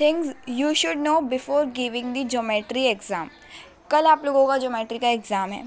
things you should know before giving the geometry exam कल आप लोगों का ज्योमेट्री का एग्ज़ाम है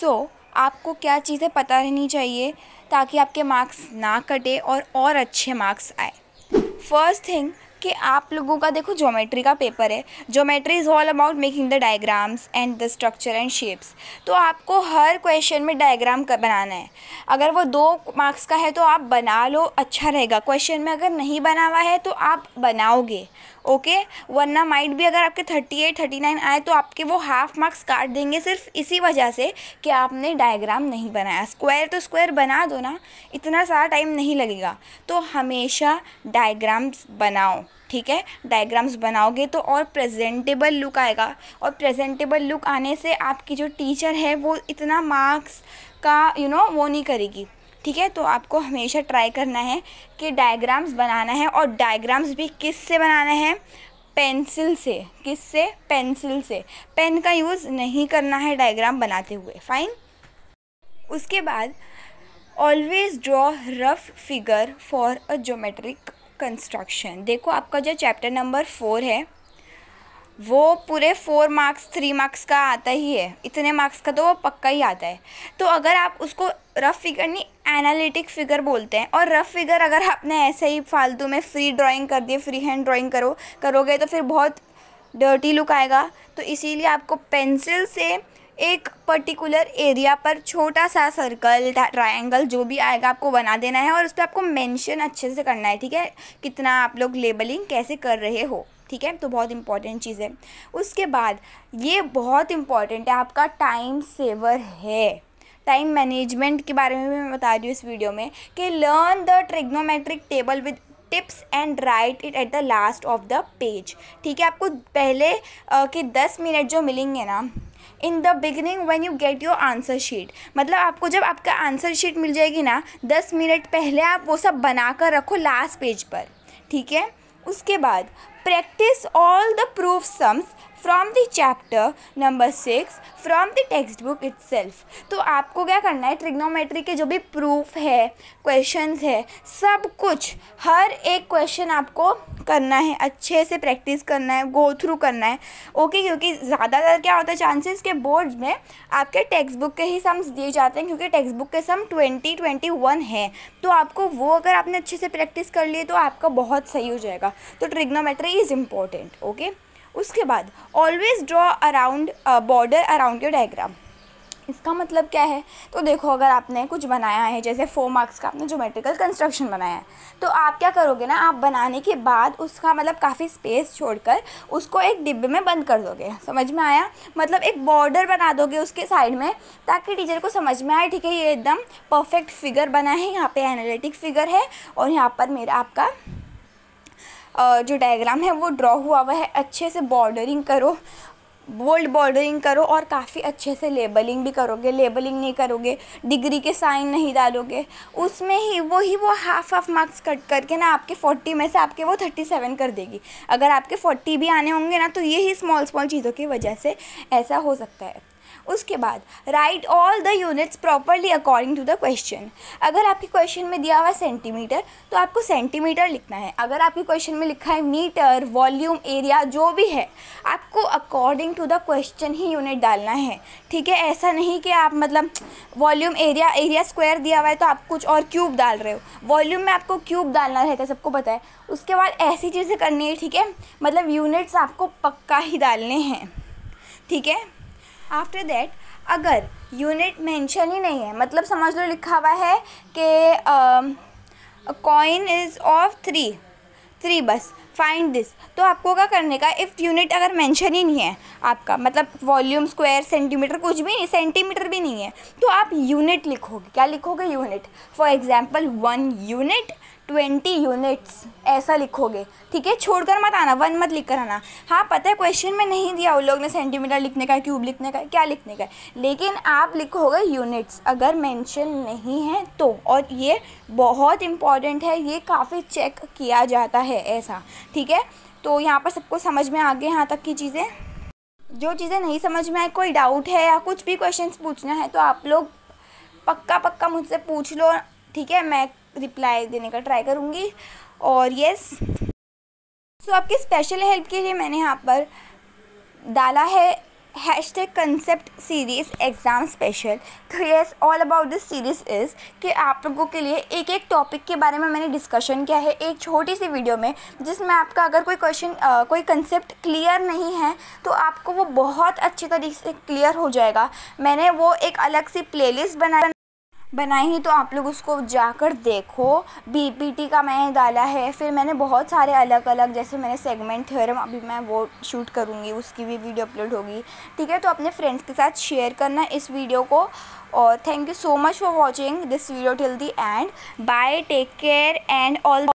सो so, आपको क्या चीज़ें पता रहनी चाहिए ताकि आपके मार्क्स ना कटे और और अच्छे मार्क्स आए फर्स्ट थिंग कि आप लोगों का देखो ज्योमेट्री का पेपर है geometry is all about making the diagrams and the structure and shapes तो आपको हर क्वेश्चन में डायग्राम बनाना है अगर वो दो मार्क्स का है तो आप बना लो अच्छा रहेगा क्वेश्चन में अगर नहीं बना हुआ है तो आप बनाओगे ओके वरना माइंड भी अगर आपके थर्टी एट थर्टी नाइन आए तो आपके वो हाफ मार्क्स काट देंगे सिर्फ इसी वजह से कि आपने डायग्राम नहीं बनाया स्क्वायर तो स्क्वायर बना दो ना इतना सारा टाइम नहीं लगेगा तो हमेशा डायग्राम्स बनाओ ठीक है डायग्राम्स बनाओगे तो और प्रेजेंटेबल लुक आएगा और प्रेजेंटेबल लुक आने से आपकी जो टीचर है वो इतना मार्क्स का यू you नो know, वो नहीं करेगी ठीक है तो आपको हमेशा ट्राई करना है कि डायग्राम्स बनाना है और डायग्राम्स भी किस से बनाना है पेंसिल से किस से पेंसिल से पेन का यूज़ नहीं करना है डायग्राम बनाते हुए फाइन उसके बाद always draw rough figure for a geometric construction देखो आपका जो चैप्टर नंबर फोर है वो पूरे फोर मार्क्स थ्री मार्क्स का आता ही है इतने मार्क्स का तो वो पक्का ही आता है तो अगर आप उसको रफ़ फिगर नहीं एनालिटिक फिगर बोलते हैं और रफ़ फिगर अगर आपने ऐसे ही फालतू में फ्री ड्राइंग कर दिए फ्री हैंड ड्राइंग करो करोगे तो फिर बहुत डर्टी लुक आएगा तो इसीलिए आपको पेंसिल से एक पर्टिकुलर एरिया पर छोटा सा सर्कल ट्राइंगल जो भी आएगा आपको बना देना है और उस पर आपको मेंशन अच्छे से करना है ठीक है कितना आप लोग लेबलिंग कैसे कर रहे हो ठीक है तो बहुत इंपॉर्टेंट चीज़ है उसके बाद ये बहुत इंपॉर्टेंट है आपका टाइम सेवर है टाइम मैनेजमेंट के बारे में भी मैं बता रही हूँ इस वीडियो में कि learn the trigonometric table with tips and write it at the last of the page ठीक है आपको पहले के दस मिनट जो मिलेंगे ना in the beginning when you get your answer sheet मतलब आपको जब आपका आंसर शीट मिल जाएगी ना दस मिनट पहले आप वो सब बना कर रखो लास्ट पेज पर ठीक है उसके बाद practice all the proof sums from the chapter number six from the textbook it's तो आपको क्या करना है ट्रिग्नोमेट्री के जो भी प्रूफ है क्वेश्चंस है सब कुछ हर एक क्वेश्चन आपको करना है अच्छे से प्रैक्टिस करना है गो थ्रू करना है ओके क्योंकि ज़्यादातर क्या होता है चांसेस के बोर्ड में आपके टेक्स्ट बुक के ही सम्स दिए जाते हैं क्योंकि टेक्स्ट बुक के सम ट्वेंटी ट्वेंटी वन है तो आपको वो अगर आपने अच्छे से प्रैक्टिस कर लिए तो आपका बहुत सही हो जाएगा तो ट्रिग्नोमेट्री इज़ इम्पॉर्टेंट ओके उसके बाद always draw around border around your diagram इसका मतलब क्या है तो देखो अगर आपने कुछ बनाया है जैसे फोर मार्क्स का आपने जोमेट्रिकल कंस्ट्रक्शन बनाया है तो आप क्या करोगे ना आप बनाने के बाद उसका मतलब काफ़ी स्पेस छोड़कर उसको एक डिब्बे में बंद कर दोगे समझ में आया मतलब एक बॉर्डर बना दोगे उसके साइड में ताकि टीचर को समझ में आए ठीक है ये एकदम परफेक्ट फिगर बना है यहाँ पर एनालिटिक फिगर है और यहाँ पर मेरा आपका जो डायग्राम है वो ड्रॉ हुआ हुआ है अच्छे से बॉर्डरिंग करो बोल्ड बॉर्डरिंग करो और काफ़ी अच्छे से लेबलिंग भी करोगे लेबलिंग नहीं करोगे डिग्री के साइन नहीं डालोगे उसमें ही वो ही वो हाफ हाफ मार्क्स कट करके ना आपके फोर्टी में से आपके वो थर्टी सेवन कर देगी अगर आपके फोर्टी भी आने होंगे ना तो ये ही स्मॉल स्मॉल चीज़ों की वजह से ऐसा हो सकता है उसके बाद write all the units properly according to the question अगर आपके क्वेश्चन में दिया हुआ है सेंटीमीटर तो आपको सेंटीमीटर लिखना है अगर आपके क्वेश्चन में लिखा है मीटर वॉल्यूम एरिया जो भी है आपको अकॉर्डिंग टू द क्वेश्चन ही यूनिट डालना है ठीक है ऐसा नहीं कि आप मतलब वॉल्यूम एरिया एरिया स्क्वायर दिया हुआ है तो आप कुछ और क्यूब डाल रहे हो वॉल्यूम में आपको क्यूब डालना रहता है सबको पता है उसके बाद ऐसी चीज़ें करनी है ठीक है मतलब यूनिट्स आपको पक्का ही डालने हैं ठीक है आफ्टर दैट अगर यूनिट मेंशन ही नहीं है मतलब समझ लो लिखा हुआ है कि coin is of three three बस फाइंड दिस तो आपको क्या करने का इफ़ यूनिट अगर मेंशन ही नहीं है आपका मतलब वॉल्यूम स्क्वायर सेंटीमीटर कुछ भी नहीं सेंटीमीटर भी नहीं है तो आप यूनिट लिखोगे क्या लिखोगे unit for example one unit twenty units ऐसा लिखोगे ठीक है छोड़कर मत आना वन मत लिख कर आना हाँ पता है क्वेश्चन में नहीं दिया उन लोग ने सेंटीमीटर लिखने का है क्यूब लिखने का है क्या लिखने का है लेकिन आप लिखोगे यूनिट्स अगर मेंशन नहीं है तो और ये बहुत इम्पॉर्टेंट है ये काफ़ी चेक किया जाता है ऐसा ठीक है तो यहाँ पर सबको समझ में आ गए यहाँ तक की चीज़ें जो चीज़ें नहीं समझ में आई कोई डाउट है या कुछ भी क्वेश्चन पूछना है तो आप लोग पक्का पक्का मुझसे पूछ लो ठीक है मैं रिप्लाई देने का ट्राई करूँगी और यस सो so, आपके स्पेशल हेल्प के लिए मैंने यहाँ पर डाला है hash tag concept series exam special तो yes all about this series is कि आप लोगों के लिए एक एक टॉपिक के बारे में मैंने डिस्कशन किया है एक छोटी सी वीडियो में जिसमें आपका अगर कोई क्वेश्चन कोई कंसेप्ट क्लियर नहीं है तो आपको वो बहुत अच्छे तरीके से क्लियर हो जाएगा मैंने वो एक अलग सी प्लेलिस्ट बनाया बनाई है तो आप लोग उसको जाकर देखो बीपीटी का मैंने डाला है फिर मैंने बहुत सारे अलग अलग जैसे मैंने सेगमेंट थ्योरम अभी मैं वो शूट करूँगी उसकी भी वीडियो अपलोड होगी ठीक है तो अपने फ्रेंड्स के साथ शेयर करना इस वीडियो को और thank you so much for watching this video till the end bye take care and all